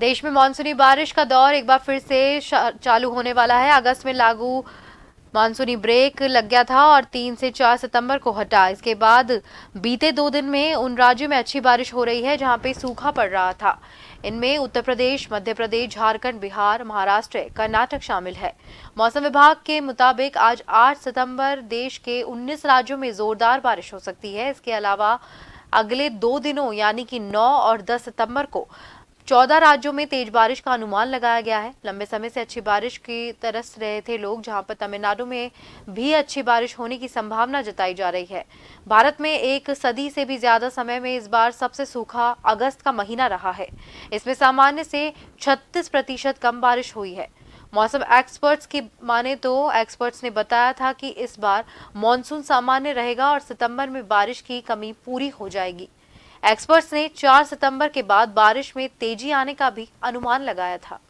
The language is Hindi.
देश में मानसूनी बारिश का दौर एक बार फिर से चालू होने वाला है अगस्त में लागू मानसूनी ब्रेक लग गया था और तीन से चार सितंबर को हटा इसके बाद बीते दो दिन में उन राज्यों में अच्छी बारिश हो रही है जहां पे सूखा पड़ रहा था इनमें उत्तर प्रदेश मध्य प्रदेश झारखंड बिहार महाराष्ट्र कर्नाटक शामिल है मौसम विभाग के मुताबिक आज 8 सितंबर देश के 19 राज्यों में जोरदार बारिश हो सकती है इसके अलावा अगले दो दिनों यानी कि 9 और 10 सितंबर को चौदह राज्यों में तेज बारिश का अनुमान लगाया गया है लंबे समय से अच्छी बारिश की तरस रहे थे लोग जहां पर तमिलनाडु में भी अच्छी बारिश होने की संभावना जताई जा रही है भारत में एक सदी से भी ज्यादा समय में इस बार सबसे सूखा अगस्त का महीना रहा है इसमें सामान्य से छत्तीस प्रतिशत कम बारिश हुई है मौसम एक्सपर्ट्स की माने तो एक्सपर्ट्स ने बताया था कि इस बार मॉनसून सामान्य रहेगा और सितंबर में बारिश की कमी पूरी हो जाएगी एक्सपर्ट्स ने 4 सितंबर के बाद बारिश में तेजी आने का भी अनुमान लगाया था